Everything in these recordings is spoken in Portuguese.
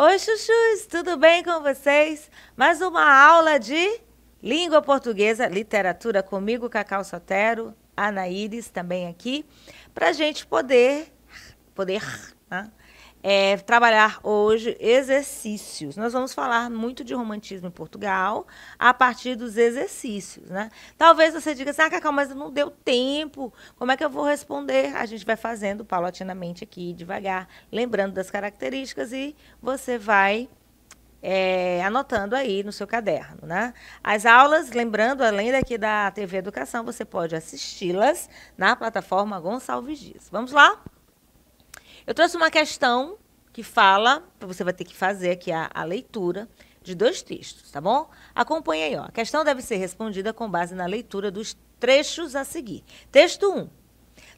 Oi, chuchus, tudo bem com vocês? Mais uma aula de língua portuguesa, literatura comigo, Cacau Sotero, Anaíris também aqui, para a gente poder, poder né? é, trabalhar hoje exercícios. Nós vamos falar muito de romantismo em Portugal a partir dos exercícios, né? Talvez você diga assim, ah, Cacau, mas não deu tempo, como é que eu vou responder? A gente vai fazendo paulatinamente aqui, devagar, lembrando das características e você vai é, anotando aí no seu caderno, né? As aulas, lembrando, além daqui da TV Educação, você pode assisti-las na plataforma Gonçalves Dias. Vamos lá? Eu trouxe uma questão que fala, você vai ter que fazer aqui a, a leitura de dois textos, tá bom? Acompanhe aí, ó. A questão deve ser respondida com base na leitura dos trechos a seguir. Texto 1. Um,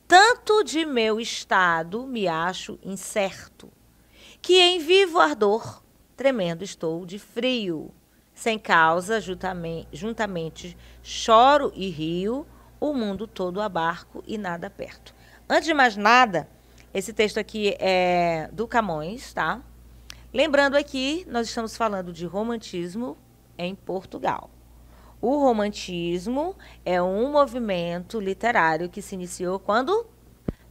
Tanto de meu estado me acho incerto, que em vivo ardor, tremendo estou de frio. Sem causa, juntamente, juntamente choro e rio, o mundo todo abarco e nada perto. Antes de mais nada, esse texto aqui é do Camões, tá? Lembrando aqui, nós estamos falando de romantismo em Portugal. O romantismo é um movimento literário que se iniciou quando?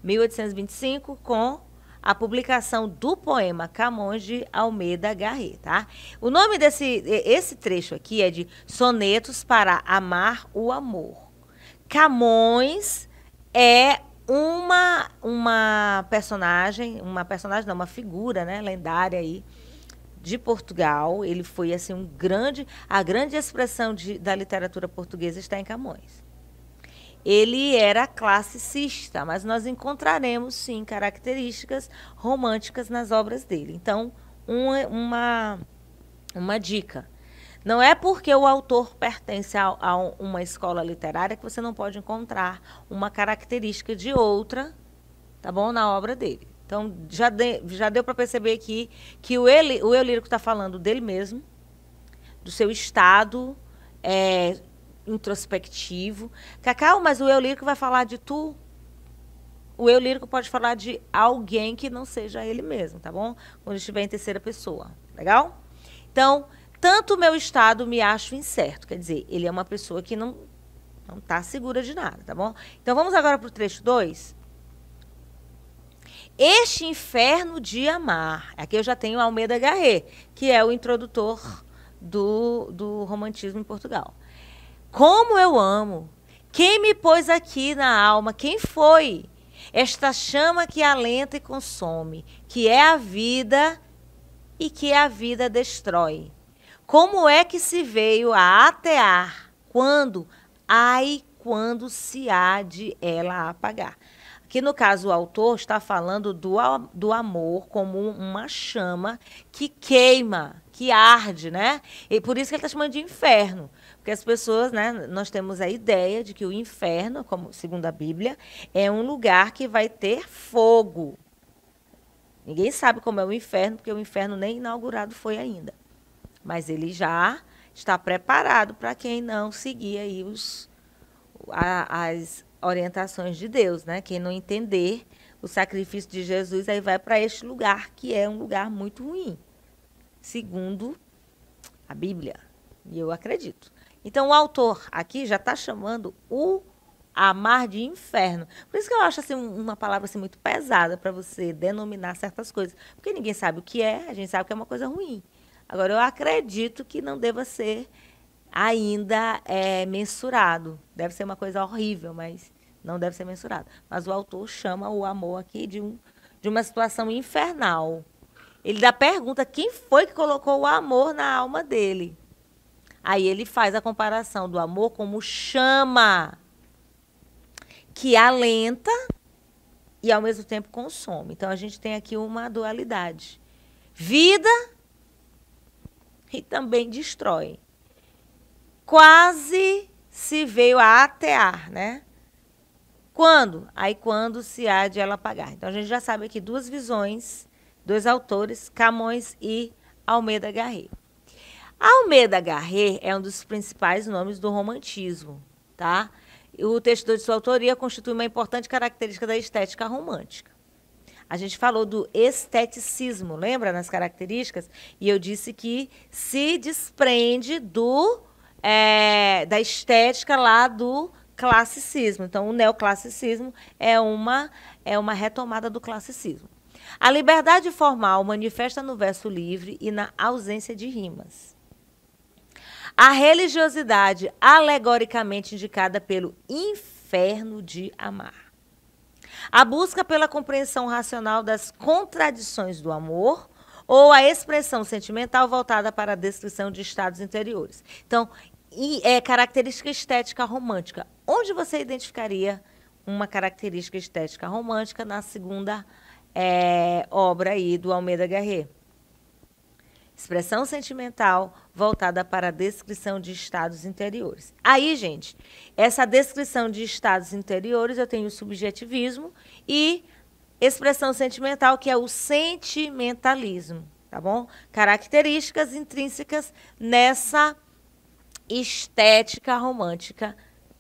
1825, com a publicação do poema Camões de Almeida Garrett, tá? O nome desse esse trecho aqui é de Sonetos para Amar o Amor. Camões é uma uma personagem, uma personagem não, uma figura, né, lendária aí de Portugal. Ele foi assim um grande, a grande expressão de, da literatura portuguesa está em Camões. Ele era classicista, mas nós encontraremos sim características românticas nas obras dele. Então, uma uma, uma dica não é porque o autor pertence a, a uma escola literária que você não pode encontrar uma característica de outra, tá bom, na obra dele. Então, já, de, já deu para perceber aqui que o, ele, o eu lírico está falando dele mesmo, do seu estado é, introspectivo. Cacau, mas o eu lírico vai falar de tu, o eu lírico pode falar de alguém que não seja ele mesmo, tá bom? Quando estiver em terceira pessoa, legal? Então, tanto o meu estado me acho incerto. Quer dizer, ele é uma pessoa que não não está segura de nada, tá bom? Então vamos agora para o trecho 2. Este inferno de amar. Aqui eu já tenho Almeida Garré, que é o introdutor do, do romantismo em Portugal. Como eu amo! Quem me pôs aqui na alma? Quem foi? Esta chama que alenta e consome, que é a vida e que a vida destrói como é que se veio a atear? Quando? Ai, quando se há de ela apagar. Aqui no caso o autor está falando do, do amor como uma chama que queima, que arde, né? E por isso que ele está chamando de inferno. Porque as pessoas, né, nós temos a ideia de que o inferno, como segundo a Bíblia, é um lugar que vai ter fogo. Ninguém sabe como é o inferno, porque o inferno nem inaugurado foi ainda mas ele já está preparado para quem não seguir aí os, a, as orientações de Deus, né? Quem não entender o sacrifício de Jesus aí vai para este lugar que é um lugar muito ruim, segundo a Bíblia. E eu acredito. Então o autor aqui já está chamando o amar de inferno. Por isso que eu acho assim uma palavra assim muito pesada para você denominar certas coisas, porque ninguém sabe o que é, a gente sabe que é uma coisa ruim. Agora, eu acredito que não deva ser ainda é, mensurado. Deve ser uma coisa horrível, mas não deve ser mensurado. Mas o autor chama o amor aqui de, um, de uma situação infernal. Ele dá pergunta quem foi que colocou o amor na alma dele. Aí ele faz a comparação do amor como chama que alenta e ao mesmo tempo consome. Então a gente tem aqui uma dualidade: vida e também destrói. Quase se veio a atear, né? Quando? Aí quando se há de ela pagar. Então a gente já sabe aqui duas visões, dois autores, Camões e Almeida Garré. Almeida Garré é um dos principais nomes do romantismo, tá? O texto de sua autoria constitui uma importante característica da estética romântica. A gente falou do esteticismo, lembra nas características? E eu disse que se desprende do é, da estética lá do classicismo. Então, o neoclassicismo é uma é uma retomada do classicismo. A liberdade formal manifesta no verso livre e na ausência de rimas. A religiosidade alegoricamente indicada pelo inferno de amar. A busca pela compreensão racional das contradições do amor ou a expressão sentimental voltada para a descrição de estados interiores. Então, e, é, característica estética romântica. Onde você identificaria uma característica estética romântica na segunda é, obra aí do Almeida Guerreiro? expressão sentimental voltada para a descrição de estados interiores. Aí, gente, essa descrição de estados interiores eu tenho o subjetivismo e expressão sentimental, que é o sentimentalismo, tá bom? Características intrínsecas nessa estética romântica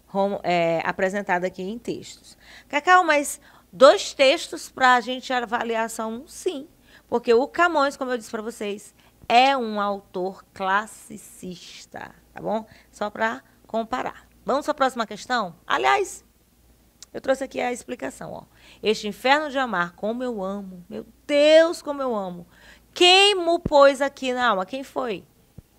rom é, apresentada aqui em textos. Cacau, mas dois textos para a gente avaliar só um? Sim. Porque o Camões, como eu disse para vocês, é um autor classicista, tá bom? Só para comparar. Vamos para a próxima questão? Aliás, eu trouxe aqui a explicação, ó. Este inferno de amar, como eu amo. Meu Deus, como eu amo. Quem mo pôs aqui na alma? Quem foi?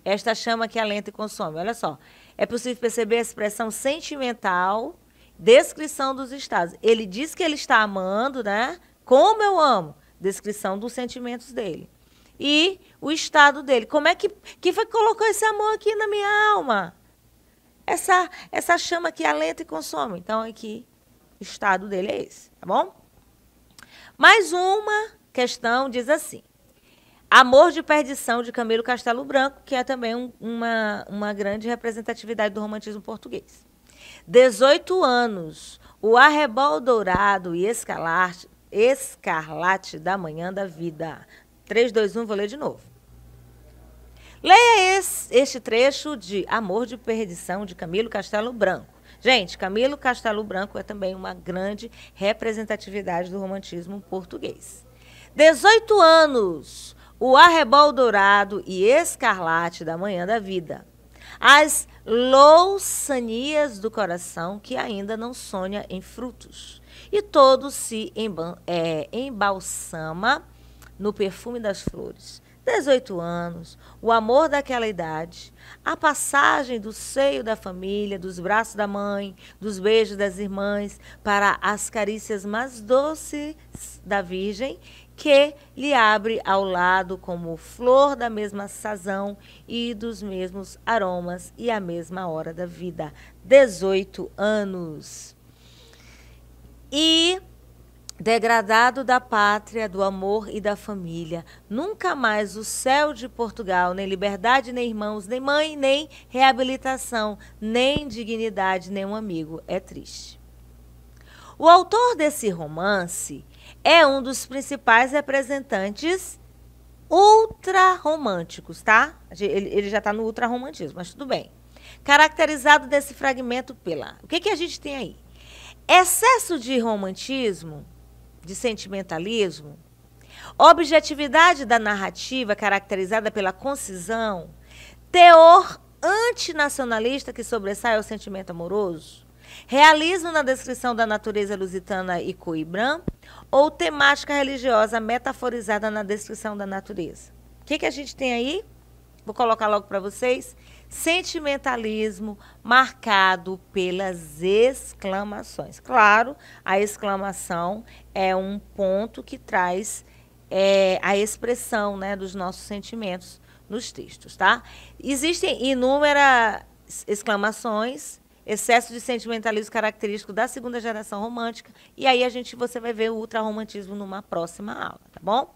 Esta chama que alenta e consome. Olha só. É possível perceber a expressão sentimental, descrição dos estados. Ele diz que ele está amando, né? Como eu amo. Descrição dos sentimentos dele e o estado dele. Como é que quem foi que colocou esse amor aqui na minha alma? Essa essa chama que alenta e consome. Então aqui é o estado dele é esse, tá bom? Mais uma questão diz assim: Amor de Perdição de Camilo Castelo Branco, que é também um, uma, uma grande representatividade do romantismo português. 18 anos, o arrebol dourado e escarlate da manhã da vida. 3, 2, 1, vou ler de novo. Leia esse, este trecho de Amor de Perdição, de Camilo Castelo Branco. Gente, Camilo Castelo Branco é também uma grande representatividade do romantismo português. 18 anos, o arrebol dourado e escarlate da manhã da vida. As louçanias do coração que ainda não sonha em frutos. E todo se é, embalsama no perfume das flores. 18 anos, o amor daquela idade, a passagem do seio da família, dos braços da mãe, dos beijos das irmãs, para as carícias mais doces da Virgem, que lhe abre ao lado como flor da mesma sazão e dos mesmos aromas e a mesma hora da vida. 18 anos. E Degradado da pátria, do amor e da família, nunca mais o céu de Portugal, nem liberdade, nem irmãos, nem mãe, nem reabilitação, nem dignidade, nem um amigo. É triste. O autor desse romance é um dos principais representantes ultrarromânticos, tá? Ele, ele já está no ultrarromantismo, mas tudo bem. Caracterizado desse fragmento pela. O que, que a gente tem aí? Excesso de romantismo de sentimentalismo, objetividade da narrativa caracterizada pela concisão, teor antinacionalista que sobressai ao sentimento amoroso, realismo na descrição da natureza lusitana e coibrã, ou temática religiosa metaforizada na descrição da natureza. O que, que a gente tem aí? Vou colocar logo para vocês sentimentalismo marcado pelas exclamações. Claro, a exclamação é um ponto que traz é, a expressão né, dos nossos sentimentos nos textos, tá? Existem inúmeras exclamações, excesso de sentimentalismo característico da segunda geração romântica, e aí a gente você vai ver o ultrarromantismo numa próxima aula, tá bom?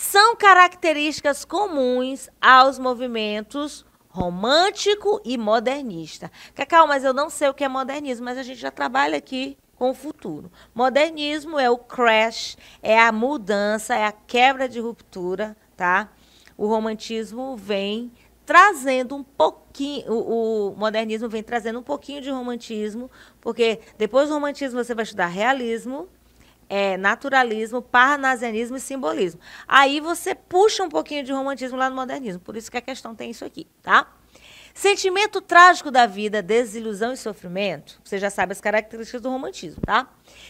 são características comuns aos movimentos romântico e modernista. Cacau, mas eu não sei o que é modernismo, mas a gente já trabalha aqui com o futuro. Modernismo é o crash, é a mudança, é a quebra de ruptura, tá? O romantismo vem trazendo um pouquinho, o, o, modernismo vem trazendo um pouquinho de romantismo, porque depois do romantismo você vai estudar realismo, é, naturalismo, parnasianismo e simbolismo. Aí você puxa um pouquinho de romantismo lá no modernismo. Por isso que a questão tem isso aqui, tá? Sentimento trágico da vida, desilusão e sofrimento. Você já sabe as características do romantismo, tá?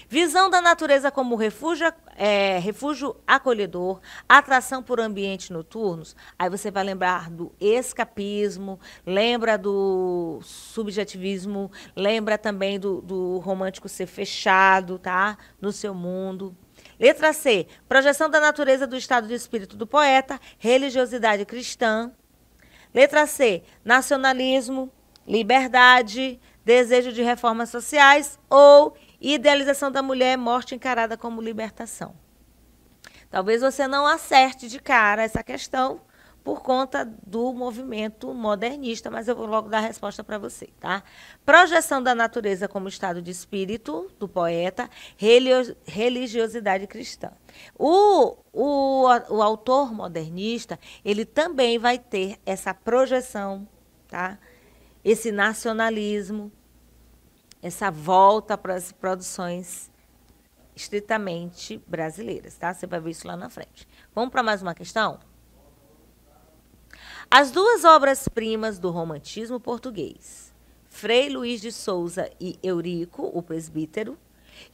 Visão da natureza como refúgio, é, refúgio acolhedor, atração por ambientes noturnos. Aí você vai lembrar do escapismo, lembra do subjetivismo, lembra também do, do romântico ser fechado, tá? No seu mundo. Letra C. Projeção da natureza do estado de espírito do poeta, religiosidade cristã. Letra C, nacionalismo, liberdade, desejo de reformas sociais ou idealização da mulher, morte encarada como libertação. Talvez você não acerte de cara essa questão, por conta do movimento modernista, mas eu vou logo dar a resposta para você, tá? Projeção da natureza como estado de espírito do poeta, religiosidade cristã. O, o, o autor modernista, ele também vai ter essa projeção, tá? Esse nacionalismo, essa volta para as produções estritamente brasileiras, tá? Você vai ver isso lá na frente. Vamos para mais uma questão? As duas obras-primas do romantismo português, Frei Luiz de Souza e Eurico, o presbítero,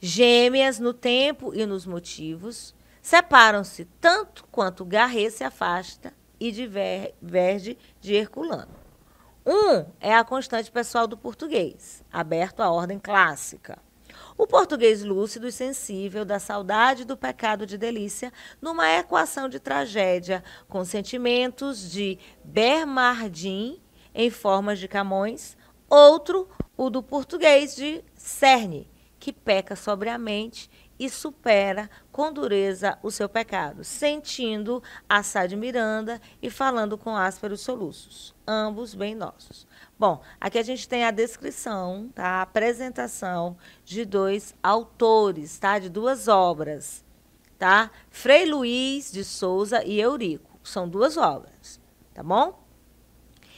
gêmeas no tempo e nos motivos, separam-se tanto quanto Garret se afasta e diverge de Herculano. Um é a constante pessoal do português, aberto à ordem clássica. O português lúcido e sensível da saudade do pecado de delícia numa equação de tragédia com sentimentos de Bernardim em formas de Camões, outro o do português de Cerne, que peca sobre a mente e supera com dureza o seu pecado, sentindo a Sá Miranda e falando com ásperos soluços, ambos bem nossos. Bom, aqui a gente tem a descrição, tá? a apresentação de dois autores, tá? de duas obras. Tá? Frei Luiz de Souza e Eurico. São duas obras, tá bom?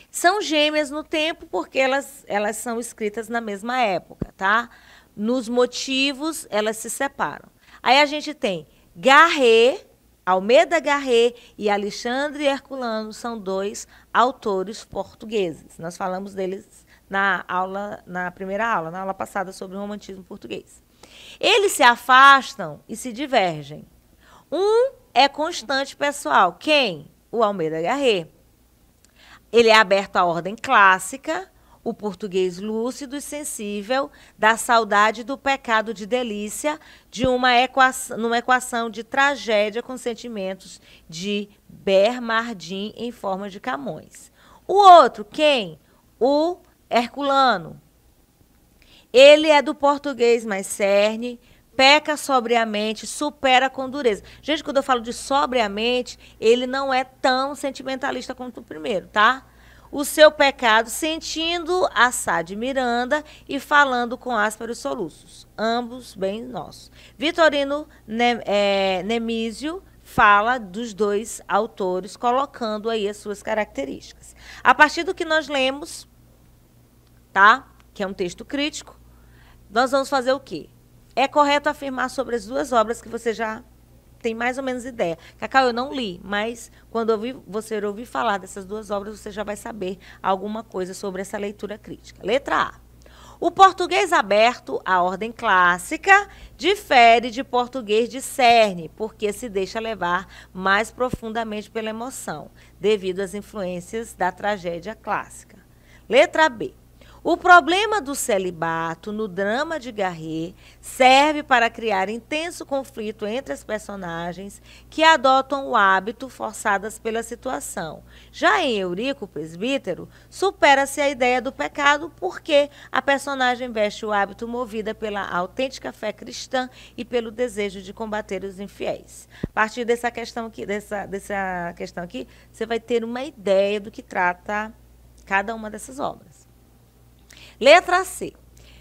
São gêmeas no tempo porque elas, elas são escritas na mesma época, tá? nos motivos elas se separam. Aí a gente tem Garré, Almeida Garré e Alexandre Herculano são dois autores portugueses. Nós falamos deles na aula, na primeira aula, na aula passada sobre o romantismo português. Eles se afastam e se divergem. Um é constante pessoal. Quem? O Almeida Garré. Ele é aberto à ordem clássica, o português lúcido e sensível da saudade do pecado de delícia de uma equação, numa equação de tragédia com sentimentos de Bermardim em forma de Camões. O outro, quem? O Herculano. Ele é do português mais cerne, peca sobriamente, supera com dureza. Gente, quando eu falo de sobriamente, ele não é tão sentimentalista quanto o primeiro, tá? o seu pecado, sentindo a Sá de Miranda e falando com ásperos soluços, ambos bem nossos. Vitorino ne é, Nemísio fala dos dois autores, colocando aí as suas características. A partir do que nós lemos, tá? Que é um texto crítico, nós vamos fazer o quê? É correto afirmar sobre as duas obras que você já tem mais ou menos ideia. Cacau, eu não li, mas quando ouvir, você ouvir falar dessas duas obras, você já vai saber alguma coisa sobre essa leitura crítica. Letra A. O português aberto à ordem clássica difere de português de cerne, porque se deixa levar mais profundamente pela emoção, devido às influências da tragédia clássica. Letra B. O problema do celibato no drama de Garret serve para criar intenso conflito entre as personagens que adotam o hábito forçadas pela situação. Já em Eurico Presbítero, supera-se a ideia do pecado porque a personagem veste o hábito movida pela autêntica fé cristã e pelo desejo de combater os infiéis. A partir dessa questão aqui, dessa, dessa questão aqui, você vai ter uma ideia do que trata cada uma dessas obras. Letra C.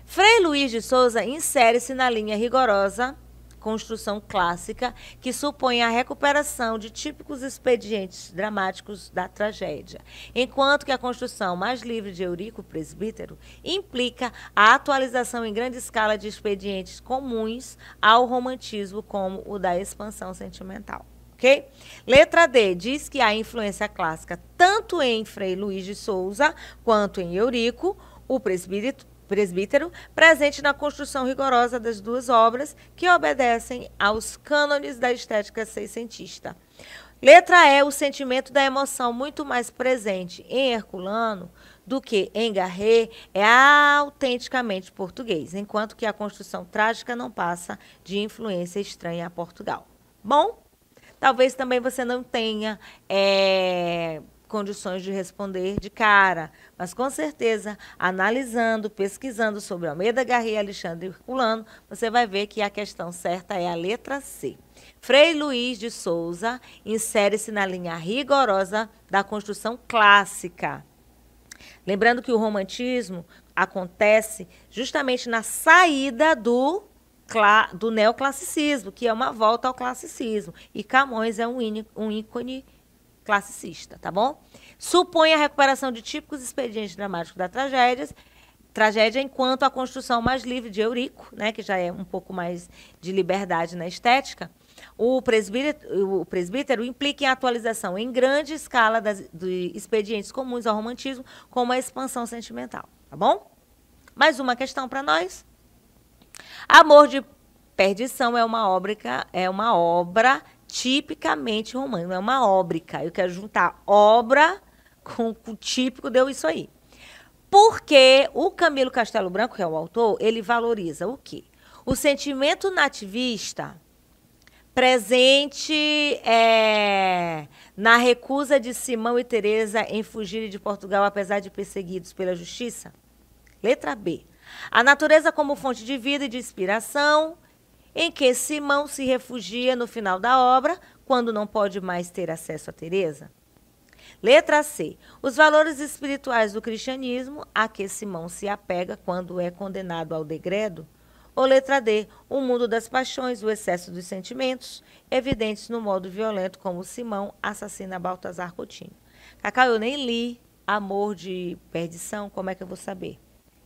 Frei Luiz de Souza insere-se na linha rigorosa construção clássica que supõe a recuperação de típicos expedientes dramáticos da tragédia, enquanto que a construção mais livre de Eurico Presbítero implica a atualização em grande escala de expedientes comuns ao romantismo, como o da expansão sentimental. Okay? Letra D diz que a influência clássica, tanto em Frei Luiz de Souza quanto em Eurico, o presbítero, presente na construção rigorosa das duas obras, que obedecem aos cânones da estética seiscentista. Letra E, o sentimento da emoção muito mais presente em Herculano do que em Garré, é autenticamente português, enquanto que a construção trágica não passa de influência estranha a Portugal. Bom, talvez também você não tenha é, condições de responder de cara, mas com certeza, analisando, pesquisando sobre Almeida Garria e Alexandre Herculano, você vai ver que a questão certa é a letra C. Frei Luiz de Souza insere-se na linha rigorosa da construção clássica. Lembrando que o romantismo acontece justamente na saída do do neoclassicismo, que é uma volta ao classicismo. E Camões é um ícone classicista, tá bom? Supõe a recuperação de típicos expedientes dramáticos da tragédia, tragédia enquanto a construção mais livre de Eurico, né, que já é um pouco mais de liberdade na estética, o presbítero, o presbítero implica em atualização em grande escala das, de expedientes comuns ao romantismo, como a expansão sentimental, tá bom? Mais uma questão para nós. Amor de Perdição é uma obra, é uma obra tipicamente romano não é uma óbrica. Eu quero juntar obra com o típico, deu isso aí. Porque o Camilo Castelo Branco, que é o autor, ele valoriza o quê? O sentimento nativista presente é, na recusa de Simão e Teresa em fugirem de Portugal, apesar de perseguidos pela justiça. Letra B. A natureza como fonte de vida e de inspiração, em que Simão se refugia no final da obra, quando não pode mais ter acesso a Teresa. Letra C. Os valores espirituais do cristianismo a que Simão se apega quando é condenado ao degredo. Ou letra D. O mundo das paixões, o excesso dos sentimentos, evidentes no modo violento como Simão assassina Baltazar Coutinho. Cacau, eu nem li Amor de Perdição, como é que eu vou saber?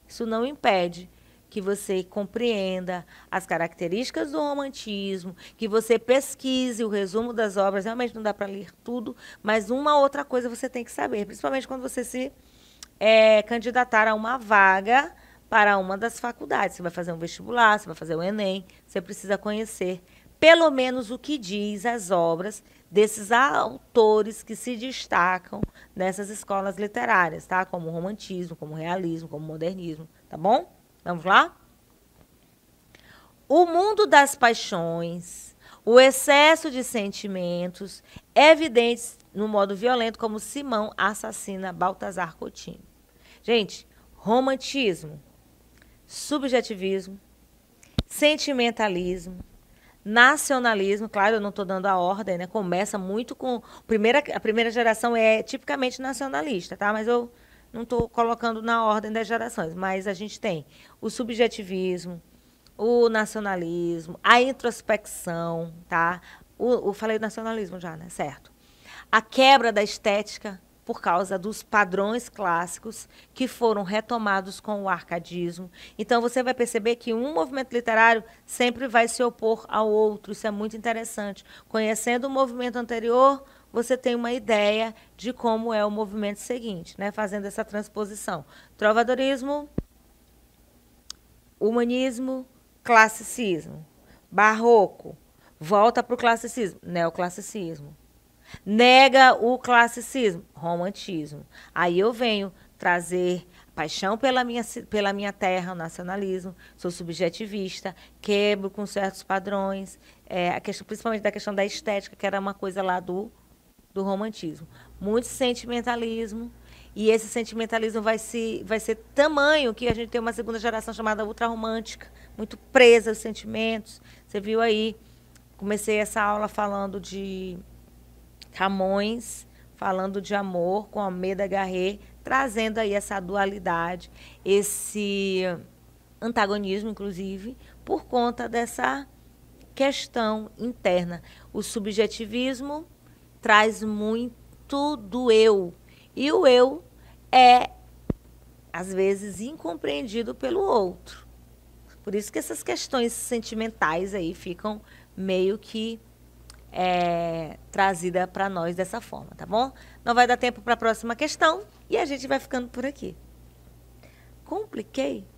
Isso não impede que você compreenda as características do romantismo, que você pesquise o resumo das obras. Realmente não dá para ler tudo, mas uma outra coisa você tem que saber, principalmente quando você se é, candidatar a uma vaga para uma das faculdades. Você vai fazer um vestibular, você vai fazer o um Enem, você precisa conhecer pelo menos o que diz as obras desses autores que se destacam nessas escolas literárias, tá? Como romantismo, como realismo, como modernismo, tá bom? Vamos lá? O mundo das paixões, o excesso de sentimentos, evidentes no modo violento, como Simão assassina Baltazar Coutinho. Gente, romantismo, subjetivismo, sentimentalismo, nacionalismo, claro, eu não estou dando a ordem, né? Começa muito com. Primeira, a primeira geração é tipicamente nacionalista, tá? Mas eu não estou colocando na ordem das gerações, mas a gente tem o subjetivismo, o nacionalismo, a introspecção, tá? O, o falei nacionalismo já, né? Certo. A quebra da estética por causa dos padrões clássicos que foram retomados com o arcadismo. Então você vai perceber que um movimento literário sempre vai se opor ao outro. Isso é muito interessante. Conhecendo o movimento anterior, você tem uma ideia de como é o movimento seguinte, né? fazendo essa transposição. Trovadorismo, humanismo, classicismo. Barroco, volta para o classicismo, neoclassicismo. Nega o classicismo, romantismo. Aí eu venho trazer paixão pela minha, pela minha terra, o nacionalismo, sou subjetivista, quebro com certos padrões, é, a questão, principalmente da questão da estética, que era uma coisa lá do do romantismo. Muito sentimentalismo. E esse sentimentalismo vai, se, vai ser tamanho que a gente tem uma segunda geração chamada ultrarromântica, muito presa aos sentimentos. Você viu aí, comecei essa aula falando de Camões, falando de amor com Almeida Garrett, trazendo aí essa dualidade, esse antagonismo, inclusive, por conta dessa questão interna. O subjetivismo traz muito do eu. E o eu é, às vezes, incompreendido pelo outro. Por isso que essas questões sentimentais aí ficam meio que é, trazida para nós dessa forma, tá bom? Não vai dar tempo para a próxima questão e a gente vai ficando por aqui. Compliquei?